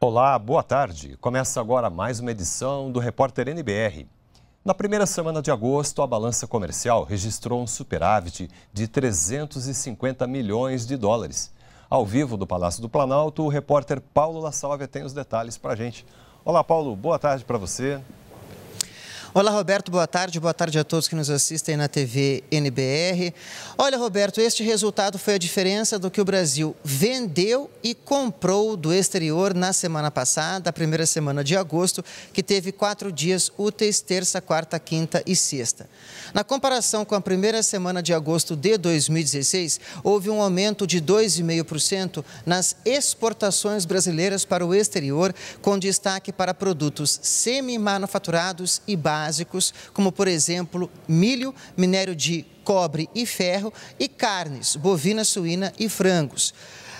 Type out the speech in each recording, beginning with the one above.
Olá, boa tarde. Começa agora mais uma edição do Repórter NBR. Na primeira semana de agosto, a balança comercial registrou um superávit de 350 milhões de dólares. Ao vivo do Palácio do Planalto, o repórter Paulo La Sálvia tem os detalhes para a gente. Olá, Paulo, boa tarde para você. Olá, Roberto, boa tarde. Boa tarde a todos que nos assistem na TV NBR. Olha, Roberto, este resultado foi a diferença do que o Brasil vendeu e comprou do exterior na semana passada, a primeira semana de agosto, que teve quatro dias úteis, terça, quarta, quinta e sexta. Na comparação com a primeira semana de agosto de 2016, houve um aumento de 2,5% nas exportações brasileiras para o exterior, com destaque para produtos semi-manufaturados e básicos básicos, como por exemplo milho, minério de cobre e ferro e carnes, bovina, suína e frangos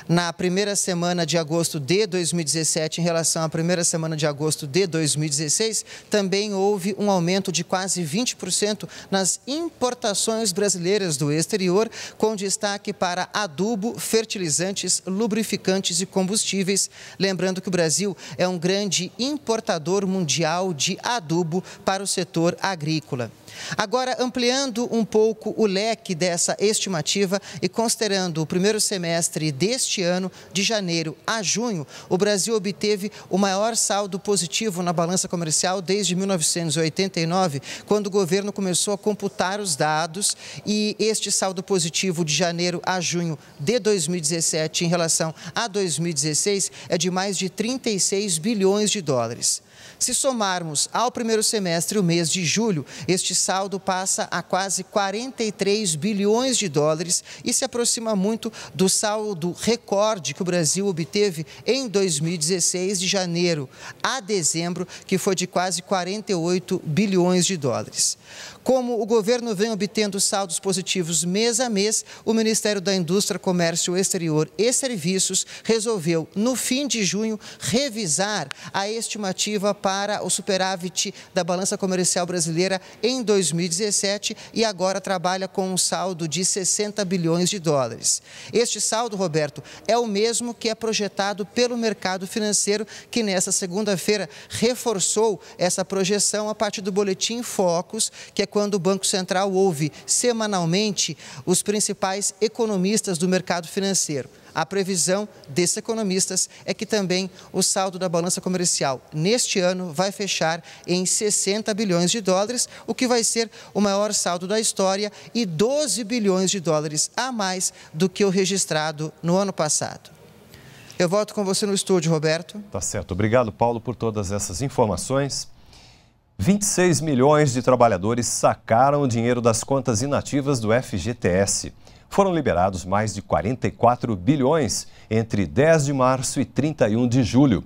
na primeira semana de agosto de 2017 em relação à primeira semana de agosto de 2016, também houve um aumento de quase 20% nas importações brasileiras do exterior, com destaque para adubo, fertilizantes, lubrificantes e combustíveis. Lembrando que o Brasil é um grande importador mundial de adubo para o setor agrícola. Agora, ampliando um pouco o leque dessa estimativa e considerando o primeiro semestre deste ano, de janeiro a junho, o Brasil obteve o maior saldo positivo na balança comercial desde 1989, quando o governo começou a computar os dados e este saldo positivo de janeiro a junho de 2017 em relação a 2016 é de mais de 36 bilhões de dólares. Se somarmos ao primeiro semestre o mês de julho, este saldo passa a quase 43 bilhões de dólares e se aproxima muito do saldo recorde que o Brasil obteve em 2016, de janeiro a dezembro, que foi de quase 48 bilhões de dólares. Como o governo vem obtendo saldos positivos mês a mês, o Ministério da Indústria, Comércio Exterior e Serviços resolveu, no fim de junho, revisar a estimativa para para o superávit da balança comercial brasileira em 2017 e agora trabalha com um saldo de 60 bilhões de dólares. Este saldo, Roberto, é o mesmo que é projetado pelo mercado financeiro, que nesta segunda-feira reforçou essa projeção a partir do boletim Focus, que é quando o Banco Central ouve semanalmente os principais economistas do mercado financeiro. A previsão desses economistas é que também o saldo da balança comercial neste ano vai fechar em 60 bilhões de dólares, o que vai ser o maior saldo da história e 12 bilhões de dólares a mais do que o registrado no ano passado. Eu volto com você no estúdio, Roberto. Tá certo. Obrigado, Paulo, por todas essas informações. 26 milhões de trabalhadores sacaram o dinheiro das contas inativas do FGTS foram liberados mais de 44 bilhões entre 10 de março e 31 de julho.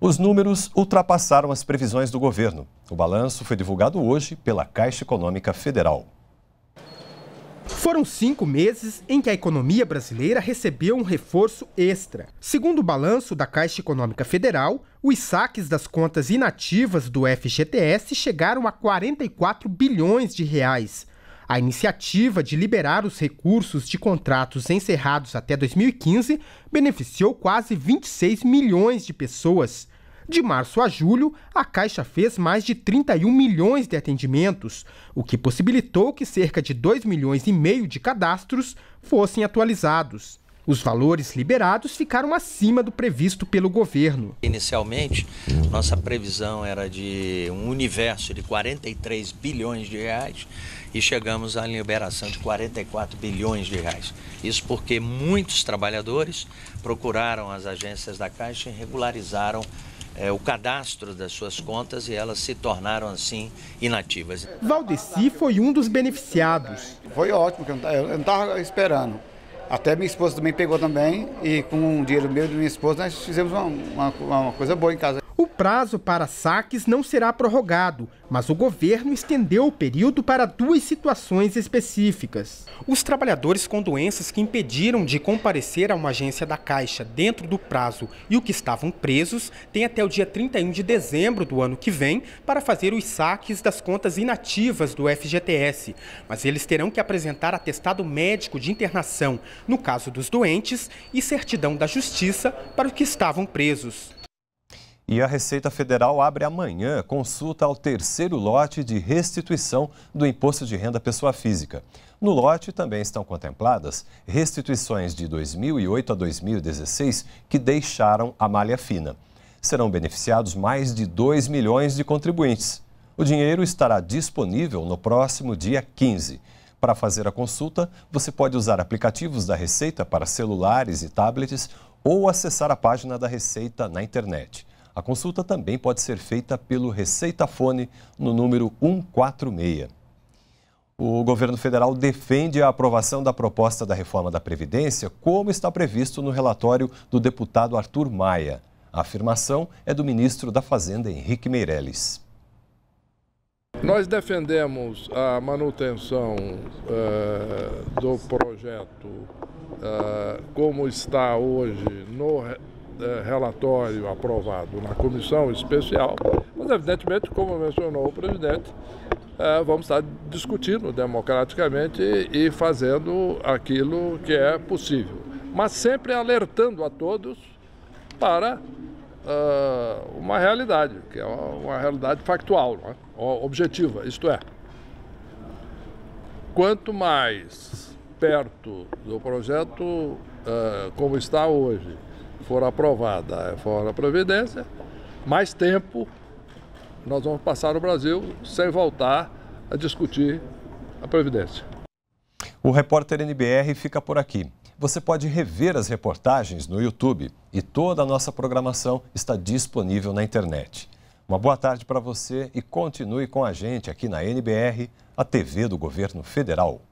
Os números ultrapassaram as previsões do governo. O balanço foi divulgado hoje pela Caixa Econômica Federal. Foram cinco meses em que a economia brasileira recebeu um reforço extra. Segundo o balanço da Caixa Econômica Federal, os saques das contas inativas do FGTS chegaram a 44 bilhões de reais, a iniciativa de liberar os recursos de contratos encerrados até 2015 beneficiou quase 26 milhões de pessoas. De março a julho, a Caixa fez mais de 31 milhões de atendimentos, o que possibilitou que cerca de 2 milhões e meio de cadastros fossem atualizados. Os valores liberados ficaram acima do previsto pelo governo. Inicialmente, nossa previsão era de um universo de 43 bilhões de reais e chegamos à liberação de 44 bilhões de reais. Isso porque muitos trabalhadores procuraram as agências da Caixa e regularizaram é, o cadastro das suas contas e elas se tornaram assim inativas. Valdeci foi um dos beneficiados. Foi ótimo, eu não estava esperando. Até minha esposa também pegou também e com o dinheiro meu e da minha esposa nós fizemos uma, uma, uma coisa boa em casa. O prazo para saques não será prorrogado, mas o governo estendeu o período para duas situações específicas. Os trabalhadores com doenças que impediram de comparecer a uma agência da Caixa dentro do prazo e o que estavam presos têm até o dia 31 de dezembro do ano que vem para fazer os saques das contas inativas do FGTS, mas eles terão que apresentar atestado médico de internação, no caso dos doentes, e certidão da Justiça para o que estavam presos. E a Receita Federal abre amanhã consulta ao terceiro lote de restituição do Imposto de Renda Pessoa Física. No lote também estão contempladas restituições de 2008 a 2016 que deixaram a malha fina. Serão beneficiados mais de 2 milhões de contribuintes. O dinheiro estará disponível no próximo dia 15. Para fazer a consulta, você pode usar aplicativos da Receita para celulares e tablets ou acessar a página da Receita na internet. A consulta também pode ser feita pelo Receita Fone no número 146. O governo federal defende a aprovação da proposta da reforma da Previdência, como está previsto no relatório do deputado Arthur Maia. A afirmação é do ministro da Fazenda, Henrique Meirelles. Nós defendemos a manutenção uh, do projeto uh, como está hoje no é, relatório aprovado na comissão especial, mas evidentemente, como mencionou o presidente, é, vamos estar discutindo democraticamente e, fazendo aquilo que é possível, mas sempre alertando a todos para uh, uma realidade, que é uma, uma realidade factual, é? objetiva, isto é. Quanto mais perto do projeto uh, como está hoje, for aprovada é, for a Previdência, mais tempo nós vamos passar no Brasil sem voltar a discutir a Previdência. O repórter NBR fica por aqui. Você pode rever as reportagens no YouTube e toda a nossa programação está disponível na internet. Uma boa tarde para você e continue com a gente aqui na NBR, a TV do Governo Federal.